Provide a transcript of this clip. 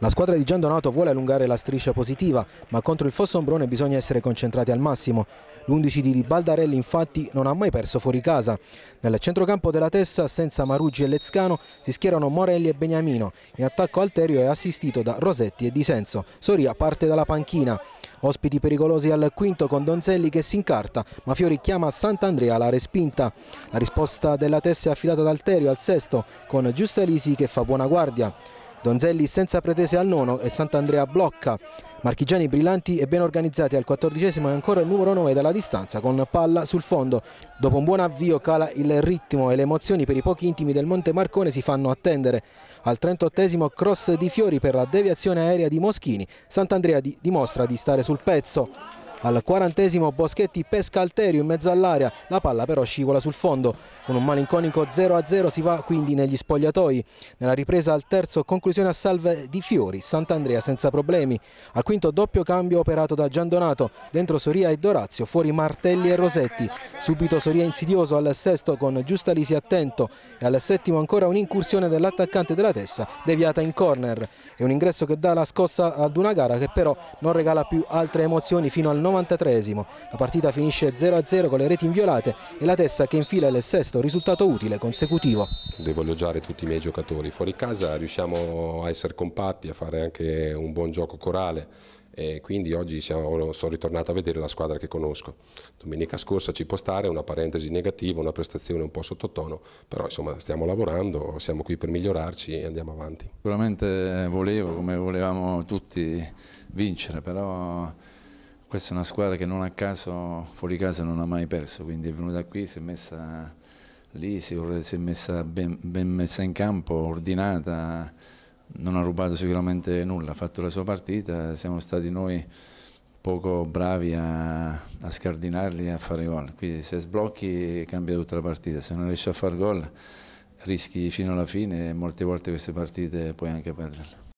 La squadra di Gian Donato vuole allungare la striscia positiva, ma contro il Fossombrone bisogna essere concentrati al massimo. L'11 di Baldarelli infatti non ha mai perso fuori casa. Nel centrocampo della Tessa, senza Maruggi e Lezcano, si schierano Morelli e Beniamino. In attacco Alterio è assistito da Rosetti e Di Senso. Soria parte dalla panchina. Ospiti pericolosi al quinto con Donzelli che si incarta, ma Fiori chiama Sant'Andrea la respinta. La risposta della Tessa è affidata ad Alterio al sesto, con Giustalisi che fa buona guardia. Donzelli senza pretese al nono e Sant'Andrea blocca. Marchigiani brillanti e ben organizzati al quattordicesimo e ancora il numero 9 dalla distanza con palla sul fondo. Dopo un buon avvio cala il ritmo e le emozioni per i pochi intimi del Monte Marcone si fanno attendere. Al 38 cross di Fiori per la deviazione aerea di Moschini. Sant'Andrea dimostra di stare sul pezzo. Al quarantesimo Boschetti pesca Alterio in mezzo all'area, la palla però scivola sul fondo. Con un malinconico 0-0 si va quindi negli spogliatoi. Nella ripresa al terzo conclusione a salve di Fiori, Sant'Andrea senza problemi. Al quinto doppio cambio operato da Giandonato, dentro Soria e Dorazio, fuori Martelli e Rosetti. Subito Soria insidioso al sesto con Giustalisi attento e al settimo ancora un'incursione dell'attaccante della Tessa deviata in corner. È un ingresso che dà la scossa ad una gara che però non regala più altre emozioni fino al 93esimo. La partita finisce 0-0 con le reti inviolate e la testa che infila il sesto risultato utile consecutivo. Devo elogiare tutti i miei giocatori fuori casa, riusciamo a essere compatti, a fare anche un buon gioco corale e quindi oggi siamo, sono ritornato a vedere la squadra che conosco. Domenica scorsa ci può stare una parentesi negativa, una prestazione un po' sottotono, però insomma stiamo lavorando, siamo qui per migliorarci e andiamo avanti. Sicuramente eh, volevo, come volevamo tutti, vincere, però questa è una squadra che non a caso fuori casa non ha mai perso, quindi è venuta qui, si è messa lì, si è messa ben, ben messa in campo, ordinata, non ha rubato sicuramente nulla, ha fatto la sua partita, siamo stati noi poco bravi a, a scardinarli e a fare gol. Quindi se sblocchi cambia tutta la partita, se non riesci a fare gol rischi fino alla fine e molte volte queste partite puoi anche perderle.